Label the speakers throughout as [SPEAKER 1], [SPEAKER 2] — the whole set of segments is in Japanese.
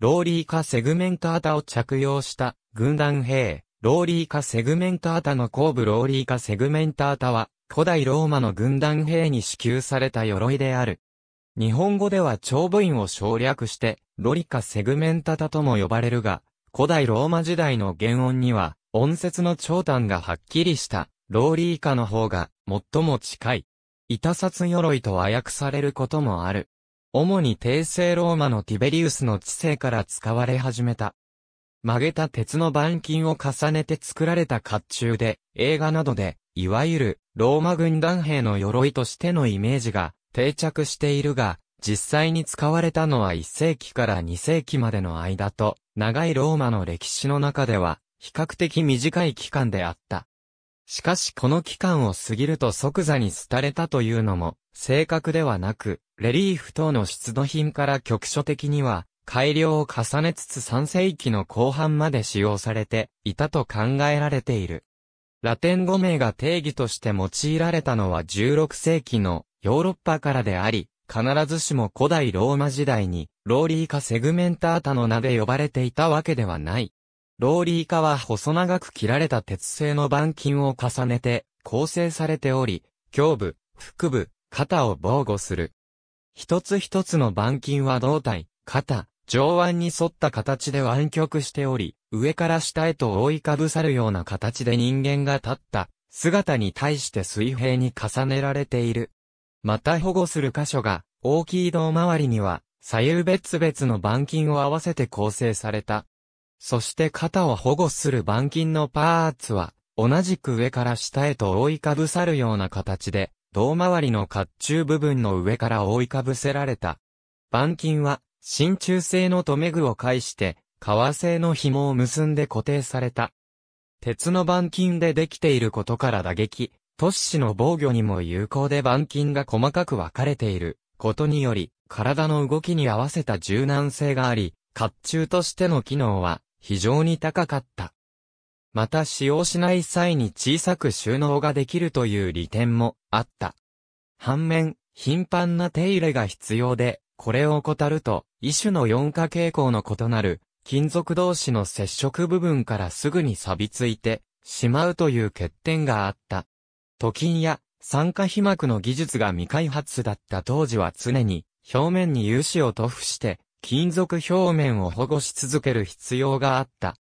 [SPEAKER 1] ローリー化セグメンタータを着用した軍団兵、ローリー化セグメンタータの後部ローリー化セグメンタータは、古代ローマの軍団兵に支給された鎧である。日本語では長部員を省略して、ロリカセグメンタタとも呼ばれるが、古代ローマ時代の原音には、音節の長短がはっきりした、ローリーカの方が、最も近い。板札鎧と和訳されることもある。主に帝政ローマのティベリウスの治世から使われ始めた。曲げた鉄の板金を重ねて作られた甲冑で、映画などで、いわゆる、ローマ軍団兵の鎧としてのイメージが定着しているが、実際に使われたのは1世紀から2世紀までの間と、長いローマの歴史の中では、比較的短い期間であった。しかしこの期間を過ぎると即座に廃れたというのも、正確ではなく、レリーフ等の出土品から局所的には、改良を重ねつつ3世紀の後半まで使用されていたと考えられている。ラテン語名が定義として用いられたのは16世紀のヨーロッパからであり、必ずしも古代ローマ時代にローリー化セグメンタータの名で呼ばれていたわけではない。ローリー化は細長く切られた鉄製の板金を重ねて構成されており、胸部、腹部、肩を防護する。一つ一つの板筋は胴体、肩、上腕に沿った形で湾曲しており、上から下へと覆いかぶさるような形で人間が立った姿に対して水平に重ねられている。また保護する箇所が大きい胴周りには左右別々の板金を合わせて構成された。そして肩を保護する板金のパーツは同じく上から下へと覆いかぶさるような形で胴回りの甲冑部分の上から覆いかぶせられた。板金は、真鍮製の留め具を介して、革製の紐を結んで固定された。鉄の板金でできていることから打撃、突死の防御にも有効で板金が細かく分かれていることにより、体の動きに合わせた柔軟性があり、甲冑としての機能は非常に高かった。また使用しない際に小さく収納ができるという利点もあった。反面、頻繁な手入れが必要で、これを怠ると、異種の4化傾向の異なる、金属同士の接触部分からすぐに錆びついてしまうという欠点があった。都金や酸化皮膜の技術が未開発だった当時は常に表面に油脂を塗布して金属表面を保護し続ける必要があった。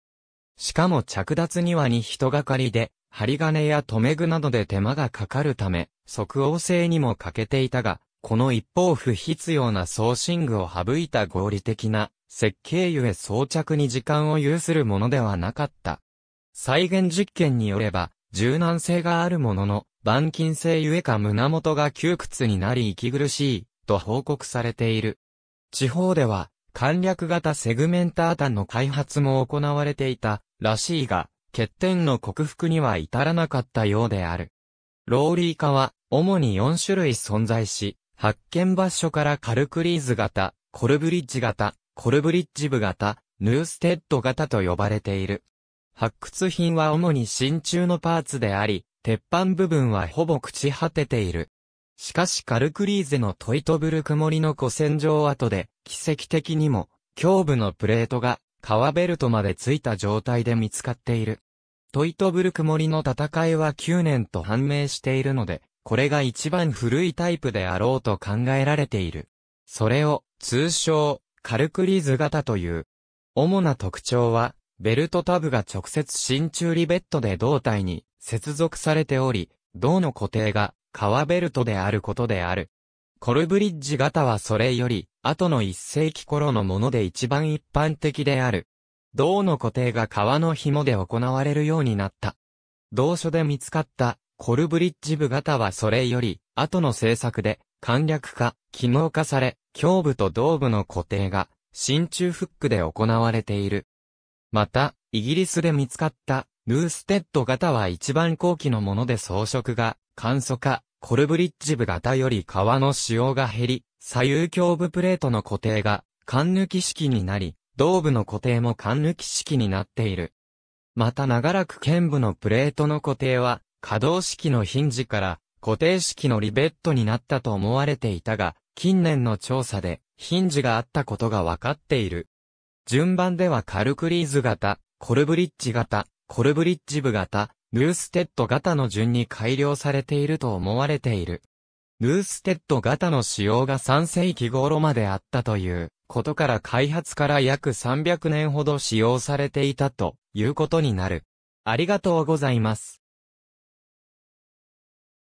[SPEAKER 1] しかも着脱にはに人がかりで、針金や留め具などで手間がかかるため、即応性にも欠けていたが、この一方不必要な送信具を省いた合理的な設計ゆえ装着に時間を有するものではなかった。再現実験によれば、柔軟性があるものの、板金性ゆえか胸元が窮屈になり息苦しい、と報告されている。地方では、簡略型セグメンター弾の開発も行われていたらしいが、欠点の克服には至らなかったようである。ローリー化は、主に4種類存在し、発見場所からカルクリーズ型、コルブリッジ型、コルブリッジ部型、ヌーステッド型と呼ばれている。発掘品は主に真鍮のパーツであり、鉄板部分はほぼ朽ち果てている。しかしカルクリーゼのトイトブル曇りの古戦場跡で、奇跡的にも、胸部のプレートが革ベルトまでついた状態で見つかっている。トイトブルク森の戦いは9年と判明しているので、これが一番古いタイプであろうと考えられている。それを、通称、カルクリーズ型という。主な特徴は、ベルトタブが直接真鍮リベットで胴体に接続されており、胴の固定が革ベルトであることである。コルブリッジ型はそれより、後の1世紀頃のもので一番一般的である。銅の固定が革の紐で行われるようになった。銅書で見つかったコルブリッジ部型はそれより、後の製作で、簡略化、機能化され、胸部と胴部の固定が、真鍮フックで行われている。また、イギリスで見つかった、ヌーステッド型は一番後期のもので装飾が、簡素化、コルブリッジ部型より川の使用が減り、左右胸部プレートの固定が、管抜き式になり、胴部の固定も管抜き式になっている。また長らく剣部のプレートの固定は、可動式のヒンジから固定式のリベットになったと思われていたが、近年の調査でヒンジがあったことが分かっている。順番ではカルクリーズ型、コルブリッジ型、コルブリッジ部型、ヌーステッド型の順に改良されていると思われている。ヌーステッド型の使用が3世紀頃まであったということから開発から約300年ほど使用されていたということになる。ありがとうございます。